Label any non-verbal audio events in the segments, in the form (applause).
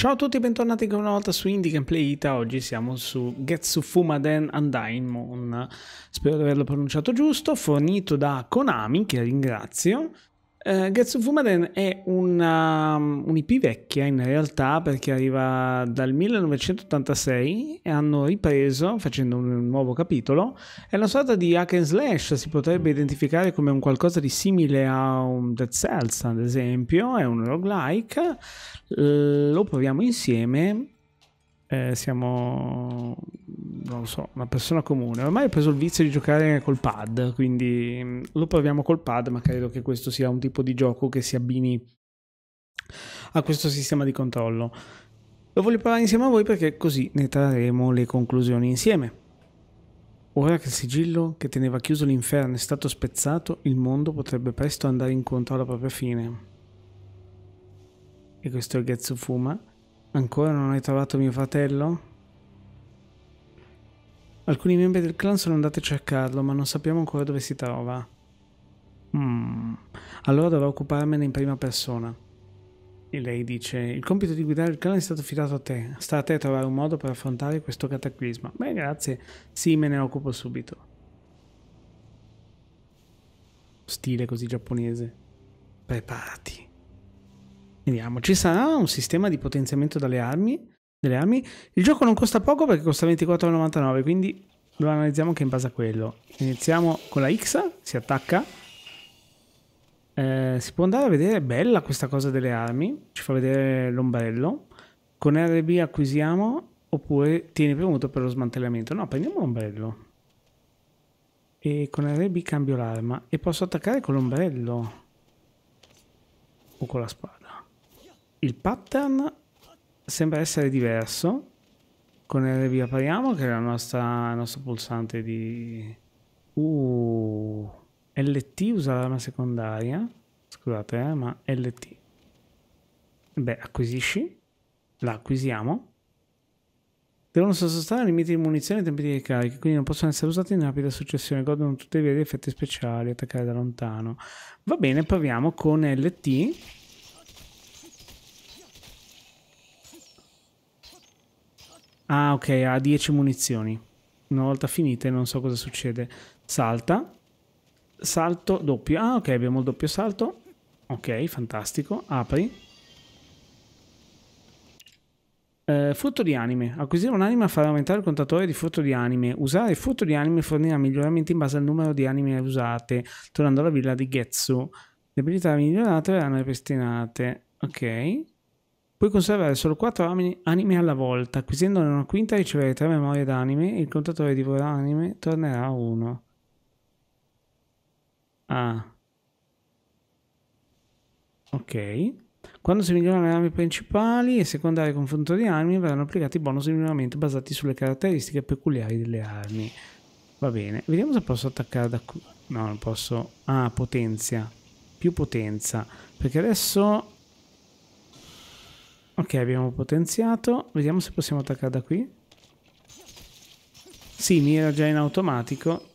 Ciao a tutti e bentornati ancora una volta su Indie Gameplay Ita, oggi siamo su Getsufuma Den Andaimon, spero di averlo pronunciato giusto, fornito da Konami, che ringrazio, Uh, eh, Gets of Woman è una, um, un'IP vecchia in realtà perché arriva dal 1986 e hanno ripreso facendo un nuovo capitolo. È una sorta di hack and slash, si potrebbe mm. identificare come un qualcosa di simile a un Dead Cells ad esempio, è un roguelike. Uh, lo proviamo insieme eh, siamo, non lo so, una persona comune. Ormai ho preso il vizio di giocare col pad, quindi mm, lo proviamo col pad, ma credo che questo sia un tipo di gioco che si abbini a questo sistema di controllo. Lo voglio provare insieme a voi perché così ne trarremo le conclusioni insieme. Ora che il sigillo che teneva chiuso l'inferno è stato spezzato, il mondo potrebbe presto andare incontro alla propria fine. E questo è il Fuma Ancora non hai trovato mio fratello? Alcuni membri del clan sono andati a cercarlo, ma non sappiamo ancora dove si trova. Mm. Allora dovrò occuparmene in prima persona. E lei dice, il compito di guidare il clan è stato affidato a te. Sta a te trovare un modo per affrontare questo cataclisma. Beh, grazie. Sì, me ne occupo subito. Stile così giapponese. Preparati. Vediamo, ci sarà un sistema di potenziamento delle armi, delle armi. Il gioco non costa poco perché costa 24,99, quindi lo analizziamo anche in base a quello. Iniziamo con la X, si attacca. Eh, si può andare a vedere, bella questa cosa delle armi, ci fa vedere l'ombrello. Con RB acquisiamo oppure tieni premuto per lo smantellamento. No, prendiamo l'ombrello. E con RB cambio l'arma e posso attaccare con l'ombrello o con la spada il pattern sembra essere diverso con RV apriamo che è nostra, il nostro pulsante di uh, LT usa l'arma secondaria scusate eh, ma LT beh acquisisci la acquisiamo devono sottostare limiti di munizione e tempi di ricarica, quindi non possono essere usati in rapida successione, godono tutte le vie di effetti speciali, attaccare da lontano. Va bene, proviamo con LT Ah, ok, ha 10 munizioni. Una volta finite non so cosa succede. Salta. Salto doppio. Ah, ok, abbiamo il doppio salto. Ok, fantastico. Apri. Eh, frutto di anime. Acquisire un'anima farà aumentare il contatore di frutto di anime. Usare il frutto di anime fornirà miglioramenti in base al numero di anime usate. Tornando alla villa di Getsu. Le abilità migliorate verranno ripristinate. Ok. Puoi conservare solo 4 anime alla volta, acquisendone una quinta riceverai 3 memorie d'anime e il contatore di anime tornerà a 1. Ah. Ok. Quando si migliorano le armi principali e secondarie con confronto di armi verranno applicati bonus di miglioramento basati sulle caratteristiche peculiari delle armi. Va bene, vediamo se posso attaccare da qui. No, non posso... Ah, potenzia. Più potenza. Perché adesso Ok, abbiamo potenziato. Vediamo se possiamo attaccare da qui. Sì, mira già in automatico.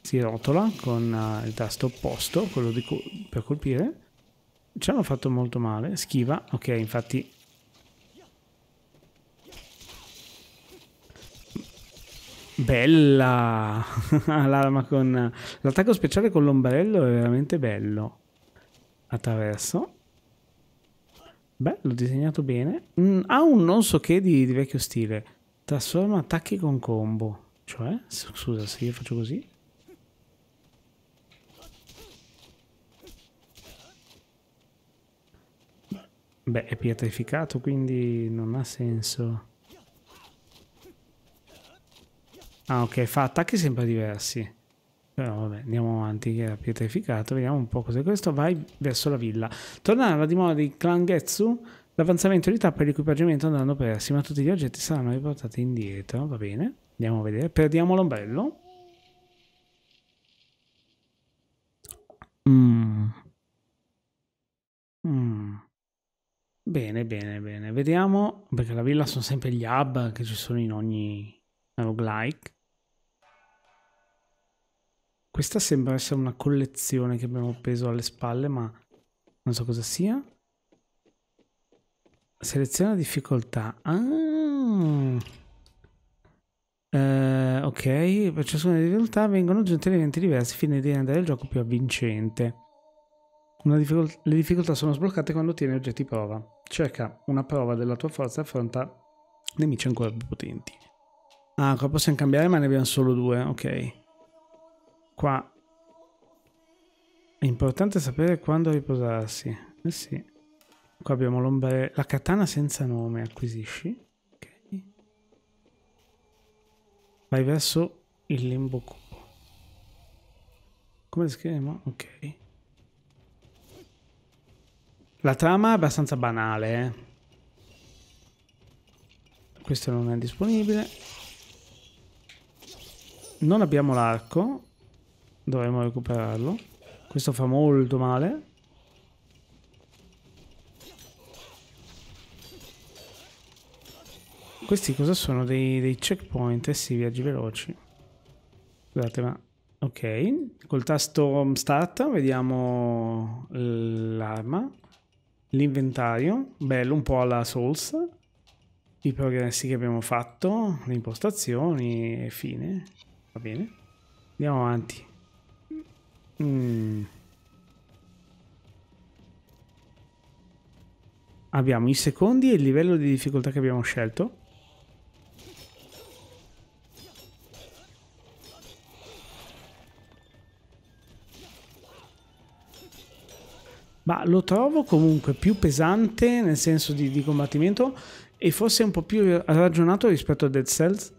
Si rotola con uh, il tasto opposto, quello co per colpire. Ci hanno fatto molto male. Schiva. Ok, infatti Bella! (laughs) L'arma con... L'attacco speciale con l'ombrello è veramente bello. Attraverso. Bello, disegnato bene. Mm, ha un non so che di, di vecchio stile. Trasforma attacchi con combo. Cioè, scusa, se io faccio così... Beh, è pietrificato, quindi non ha senso. Ah ok, fa attacchi sempre diversi. Però vabbè, andiamo avanti, che era pietrificato. Vediamo un po' cos'è questo. Vai verso la villa. Tornare alla dimora di Klangetsu. L'avanzamento di tappa e l'equipaggiamento andranno persi, ma tutti gli oggetti saranno riportati indietro. Va bene, andiamo a vedere. Perdiamo l'ombrello. Mm. Mm. Bene, bene, bene. Vediamo, perché la villa sono sempre gli hub che ci sono in ogni roguelike. Questa sembra essere una collezione che abbiamo preso alle spalle, ma non so cosa sia. Seleziona difficoltà. Ah. Eh, ok, per ciascuna difficoltà vengono aggiunti elementi diversi fino a rendere il gioco più avvincente. Difficol le difficoltà sono sbloccate quando ottieni oggetti prova. Cerca una prova della tua forza e affronta nemici ancora più potenti. Ah, qua possiamo cambiare, ma ne abbiamo solo due, ok qua è importante sapere quando riposarsi eh sì qua abbiamo l'ombre la katana senza nome acquisisci ok vai verso il limbo cubo come schermo ok la trama è abbastanza banale eh? questo non è disponibile non abbiamo l'arco Dovremmo recuperarlo. Questo fa molto male. Questi cosa sono? Dei, dei checkpoint? Eh sì, viaggi veloci. Scusate, ma... Ok. Col tasto start vediamo l'arma. L'inventario. Bello, un po' alla Souls. I progressi che abbiamo fatto, le impostazioni e fine. Va bene. Andiamo avanti. Mm. Abbiamo i secondi e il livello di difficoltà che abbiamo scelto. Ma lo trovo comunque più pesante nel senso di, di combattimento e forse un po' più ragionato rispetto a Dead Cells.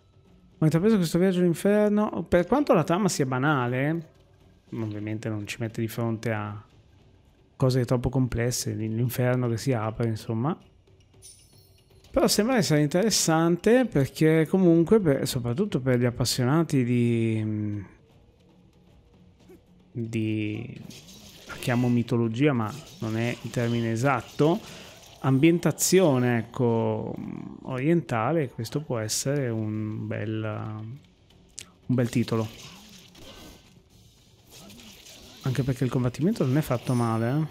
Ho intrapreso questo viaggio all'inferno. Per quanto la trama sia banale, ovviamente non ci mette di fronte a cose troppo complesse, l'inferno che si apre, insomma. Però sembra essere interessante perché comunque, per, soprattutto per gli appassionati di... Mm, di... la chiamo mitologia, ma non è il termine esatto, ambientazione ecco, orientale, questo può essere un bel, un bel titolo. Anche perché il combattimento non è fatto male.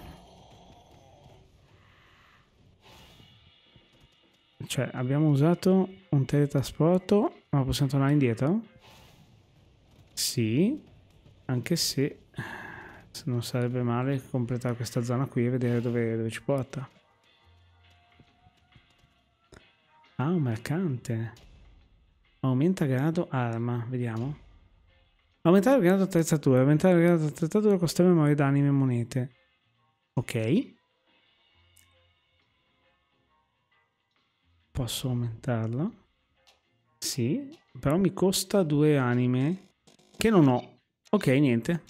Eh. Cioè, abbiamo usato un teletrasporto, ma possiamo tornare indietro? Sì, anche se non sarebbe male completare questa zona qui e vedere dove, dove ci porta. Ah, un mercante. Aumenta grado arma, vediamo. Aumentare il grado attrezzatura. Aumentare il grado attrezzatura costa memoria d'anime e monete. Ok. Posso aumentarla? Sì, però mi costa due anime che non ho. Ok, niente.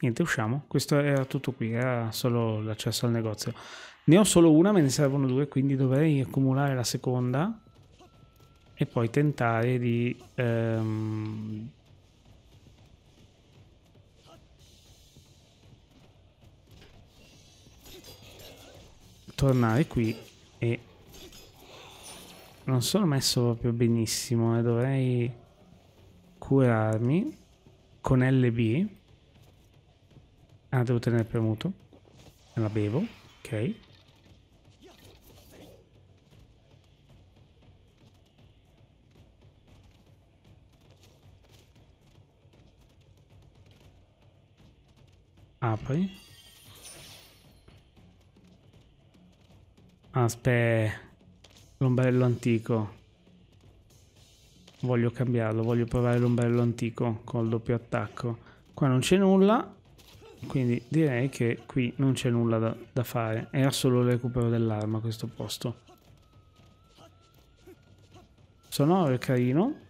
Niente, usciamo. Questo era tutto qui, era solo l'accesso al negozio. Ne ho solo una, me ne servono due, quindi dovrei accumulare la seconda e poi tentare di um, tornare qui e non sono messo proprio benissimo e eh. dovrei curarmi con LB ah devo tenere premuto la bevo ok apri aspetta ah, l'ombrello antico voglio cambiarlo voglio provare l'ombrello antico col doppio attacco qua non c'è nulla quindi direi che qui non c'è nulla da, da, fare era solo il recupero dell'arma a questo posto sonoro è carino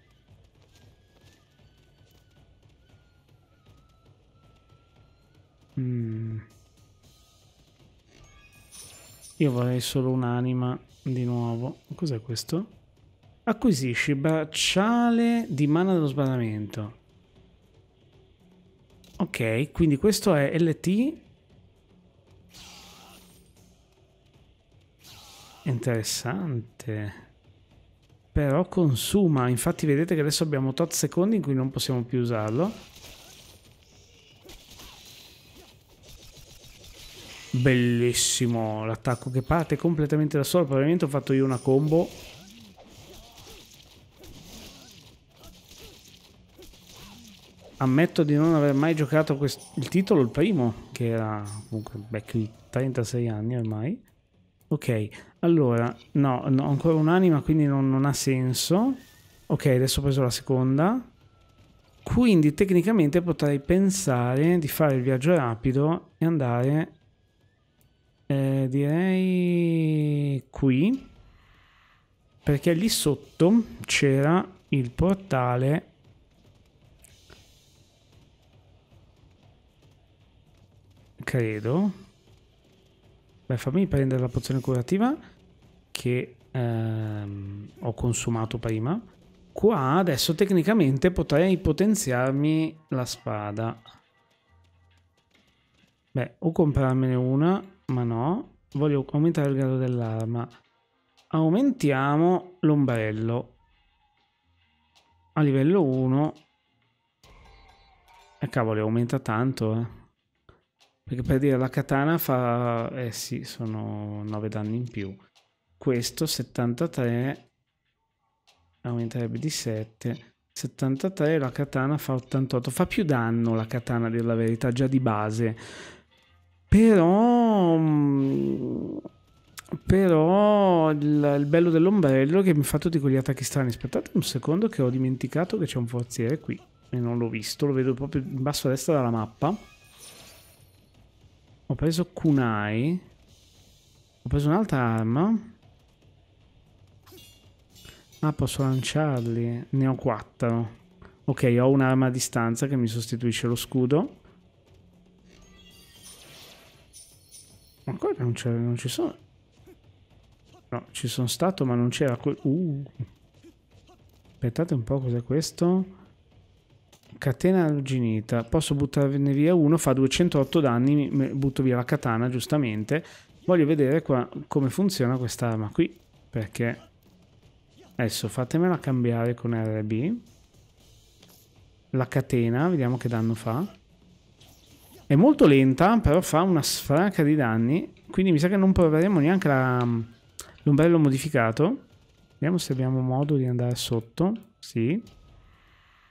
Io vorrei solo un'anima di nuovo. Cos'è questo? Acquisisci bracciale di mana dello sbarramento. Ok, quindi questo è LT. Interessante. Però consuma. Infatti vedete che adesso abbiamo tot secondi in cui non possiamo più usarlo. Bellissimo l'attacco che parte completamente da solo. Probabilmente ho fatto io una combo. Ammetto di non aver mai giocato il titolo, il primo, che era comunque back lì, 36 anni ormai. Ok, allora, no, no ancora un'anima, quindi non, non ha senso. Ok, adesso ho preso la seconda. Quindi tecnicamente potrei pensare di fare il viaggio rapido e andare eh, direi qui perché lì sotto c'era il portale credo beh fammi prendere la pozione curativa che ehm, ho consumato prima qua adesso tecnicamente potrei potenziarmi la spada beh o comprarmene una ma no, voglio aumentare il grado dell'arma. Aumentiamo l'ombrello. A livello 1. E eh, cavolo, aumenta tanto, eh. Perché per dire la katana fa... Eh sì, sono 9 danni in più. Questo 73 aumenterebbe di 7. 73 la katana fa 88. Fa più danno la katana, a dire la verità, già di base. Però... Mm, però il, il bello dell'ombrello che mi ha fatto di quegli attacchi strani. Aspettate un secondo che ho dimenticato che c'è un forziere qui. E non l'ho visto, lo vedo proprio in basso a destra dalla mappa. Ho preso Kunai. Ho preso un'altra arma. Ah, posso lanciarli. Ne ho quattro. Ok, ho un'arma a distanza che mi sostituisce lo scudo. Ma qua non, non ci sono... No, ci sono stato ma non c'era... Uh. Aspettate un po' cos'è questo? Catena alluginita. Posso buttarne via uno, fa 208 danni, butto via la katana giustamente. Voglio vedere qua come funziona questa arma qui, perché... Adesso fatemela cambiare con RB. La catena, vediamo che danno fa. È molto lenta, però fa una sfranca di danni. Quindi mi sa che non proveremo neanche mm, l'ombrello modificato. Vediamo se abbiamo modo di andare sotto. Sì.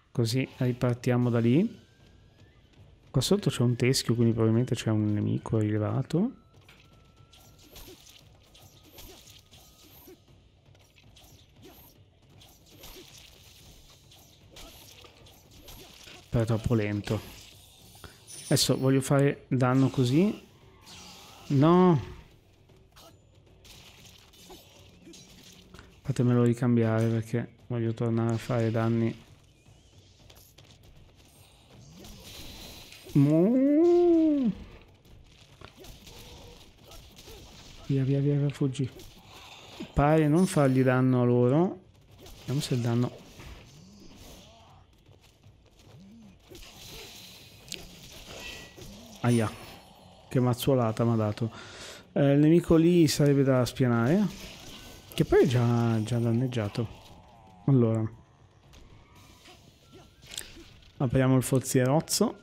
Così ripartiamo da lì. Qua sotto c'è un teschio, quindi probabilmente c'è un nemico rilevato. Però è troppo lento. Adesso voglio fare danno così. No. Fatemelo ricambiare perché voglio tornare a fare danni. via, via, via, fuggi. Pare non fargli danno a loro. Vediamo se il danno Aia, che mazzuolata mi ha dato. Eh, il nemico lì sarebbe da spianare, che poi è già, già danneggiato. Allora, apriamo il forzierozzo.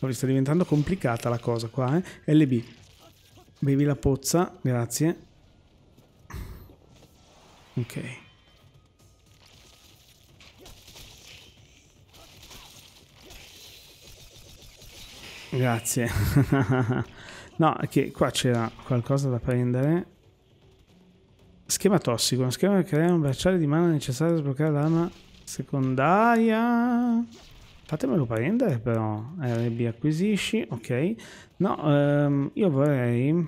Oh, sta diventando complicata la cosa qua, eh? LB, bevi la pozza, grazie. Ok. Grazie. (laughs) no, che qua c'era qualcosa da prendere. Schema tossico. Uno schema che crea un bracciale di mana necessario per sbloccare l'arma secondaria. Fatemelo prendere però. RB eh, acquisisci, ok. No, um, io vorrei...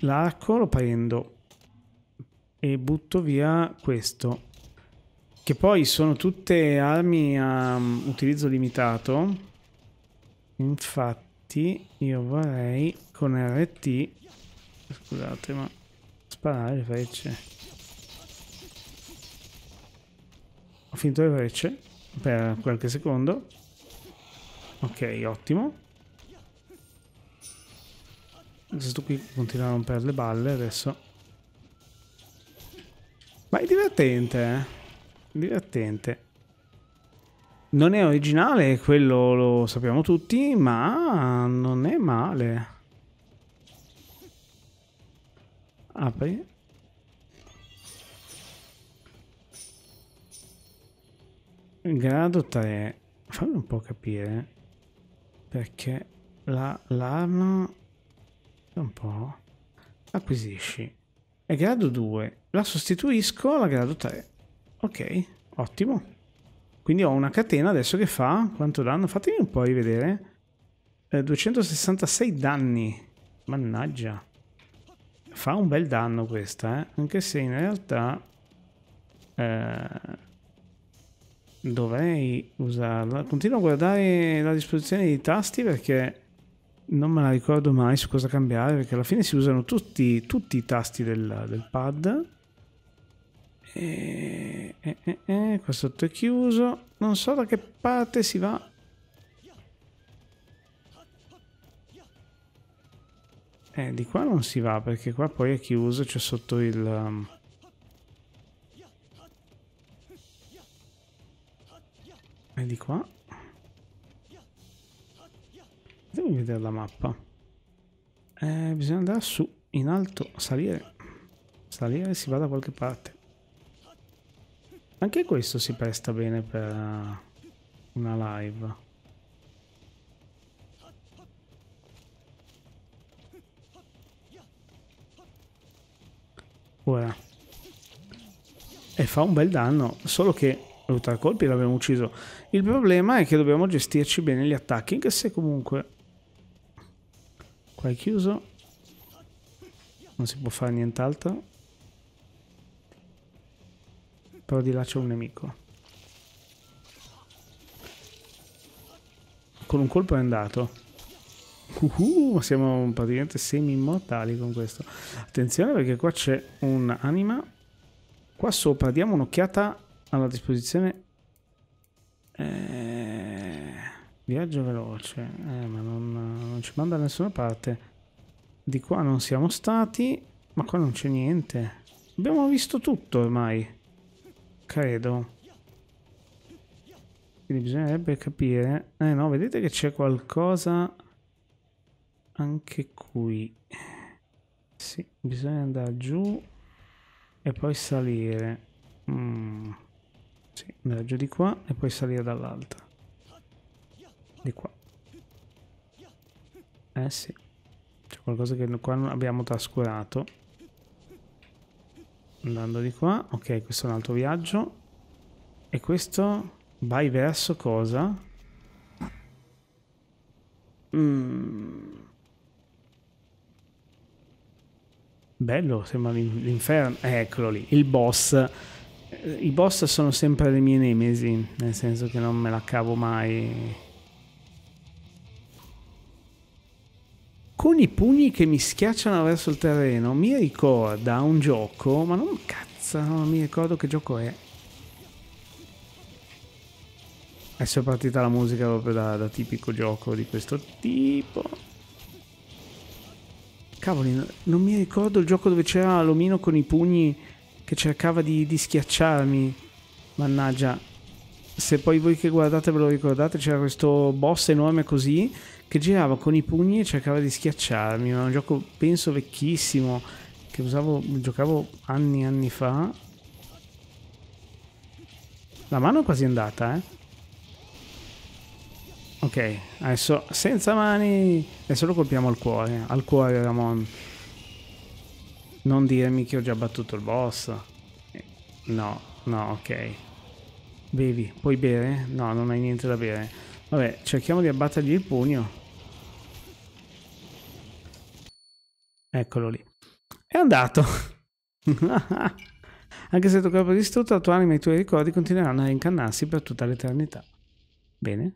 L'arco lo prendo. E butto via questo. Che poi sono tutte armi a mm, utilizzo limitato. Infatti io vorrei con RT, scusate ma sparare le frecce. Ho finito le frecce per qualche secondo. Ok, ottimo. Questo qui continua a rompere le balle adesso. Ma è divertente, eh? Divertente. Non è originale, quello lo sappiamo tutti, ma non è male. Apri. Grado 3. Fammi un po' capire. Perché la, l'arma... Un po'. Acquisisci. È grado 2. La sostituisco alla grado 3. Ok, ottimo. Quindi ho una catena adesso che fa quanto danno? Fatemi un po' rivedere. Eh, 266 danni. Mannaggia. Fa un bel danno questa, eh? Anche se in realtà... Eh, dovrei usarla. Continuo a guardare la disposizione dei tasti perché non me la ricordo mai su cosa cambiare perché alla fine si usano tutti, tutti i tasti del, del pad e, e, e, qua sotto è chiuso. Non so da che parte si va. Eh, di qua non si va perché qua poi è chiuso, c'è cioè sotto il... Um... E di qua. Devo vedere la mappa. Eh, bisogna andare su, in alto, salire. Salire si va da qualche parte. Anche questo si presta bene per eh, una live. Ora. E fa un bel danno, solo che l'ultra colpi l'abbiamo ucciso. Il problema è che dobbiamo gestirci bene gli attacchi, anche se comunque... Qua è chiuso. Non si può fare nient'altro. Però di là c'è un nemico. Con un colpo è andato. Uhuh, siamo praticamente semi-immortali con questo. Attenzione perché qua c'è un'anima. Qua sopra diamo un'occhiata alla disposizione. Eh, viaggio veloce. Eh, ma non, non ci manda da nessuna parte. Di qua non siamo stati. Ma qua non c'è niente. Abbiamo visto tutto ormai. Credo. Quindi bisognerebbe capire... Eh no, vedete che c'è qualcosa anche qui. Sì, bisogna andare giù e poi salire. Mm. Sì, andare giù di qua e poi salire dall'altra. Di qua. Eh sì, c'è qualcosa che qua non abbiamo trascurato andando di qua. Ok, questo è un altro viaggio. E questo vai verso cosa? Mm. Bello, sembra l'inferno. Eh, eccolo lì, il boss. I boss sono sempre le mie nemesi, nel senso che non me la cavo mai con i pugni che mi schiacciano verso il terreno mi ricorda un gioco, ma non cazzo, non mi ricordo che gioco è. Adesso è partita la musica proprio da, da tipico gioco di questo tipo. Cavoli, non mi ricordo il gioco dove c'era l'omino con i pugni che cercava di, di schiacciarmi. Mannaggia, se poi voi che guardate ve lo ricordate, c'era questo boss enorme così che girava con i pugni e cercava di schiacciarmi. Era un gioco, penso, vecchissimo che usavo, giocavo anni e anni fa. La mano è quasi andata, eh. Ok, adesso senza mani. Adesso lo colpiamo al cuore. Al cuore, Ramon. Non dirmi che ho già battuto il boss. No, no, ok. Bevi, puoi bere? No, non hai niente da bere. Vabbè, cerchiamo di abbattergli il pugno. Eccolo lì. È andato. (laughs) Anche se il tuo corpo è distrutto, la tua anima e i tuoi ricordi continueranno a incannarsi per tutta l'eternità. Bene?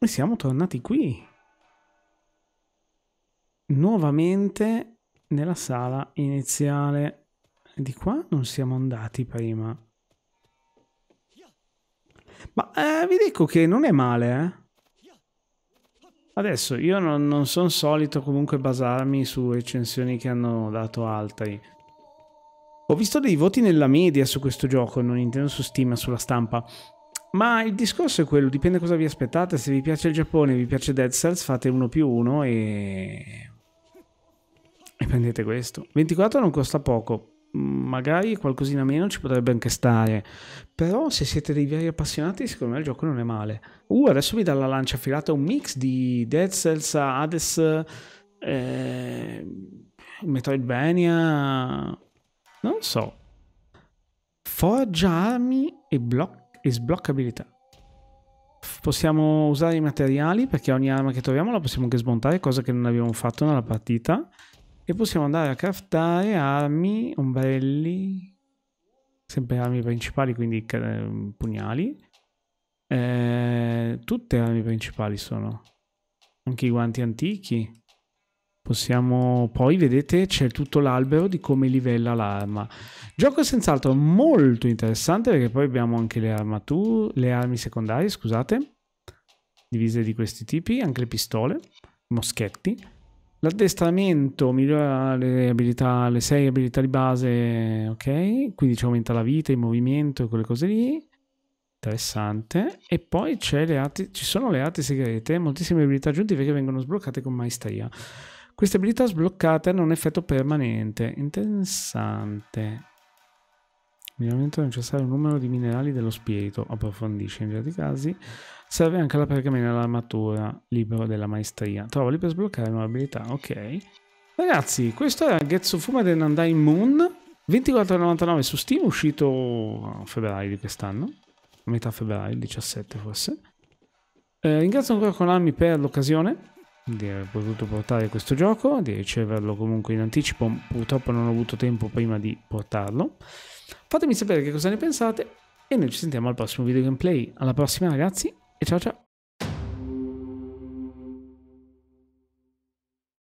E siamo tornati qui. Nuovamente nella sala iniziale. Di qua non siamo andati prima. Ma eh, vi dico che non è male, eh. Adesso, io non, non sono solito comunque basarmi su recensioni che hanno dato altri. Ho visto dei voti nella media su questo gioco, non intendo su Steam, ma sulla stampa. Ma il discorso è quello, dipende cosa vi aspettate. Se vi piace il Giappone, vi piace Dead Cells, fate uno più uno e... E prendete questo. 24 non costa poco magari qualcosina meno ci potrebbe anche stare. Però se siete dei veri appassionati, secondo me il gioco non è male. Uh, adesso mi dà la lancia affilata un mix di Dead Cells, Hades, eh, Metroidvania... Non so. Forgia armi e, e sbloccabilità. Possiamo usare i materiali perché ogni arma che troviamo la possiamo anche smontare, cosa che non abbiamo fatto nella partita. E possiamo andare a craftare armi, ombrelli, sempre armi principali, quindi ehm, pugnali. Eh, tutte armi principali sono. Anche i guanti antichi. Possiamo... Poi vedete c'è tutto l'albero di come livella l'arma. Gioco senz'altro molto interessante perché poi abbiamo anche le armature, le armi secondarie, scusate, divise di questi tipi, anche le pistole, moschetti. L'addestramento migliora le abilità, le sei abilità di base, ok? Quindi ci aumenta la vita, il movimento e quelle cose lì. Interessante. E poi arti, ci sono le arti segrete, moltissime abilità aggiuntive che vengono sbloccate con maestria. Queste abilità sbloccate hanno un effetto permanente. Interessante. Miglioramento necessario un numero di minerali dello spirito. Approfondisce in certi casi. Serve anche la pergamena all'armatura, libro della maestria. Trovali per sbloccare nuove abilità, ok. Ragazzi, questo era Getsu Fuma del Nandai Moon, 24,99 su Steam, uscito a febbraio di quest'anno, a metà febbraio, 17 forse. Eh, ringrazio ancora Konami per l'occasione di aver potuto portare questo gioco, di riceverlo comunque in anticipo, purtroppo non ho avuto tempo prima di portarlo. Fatemi sapere che cosa ne pensate e noi ci sentiamo al prossimo video gameplay. Alla prossima ragazzi! chao, chao.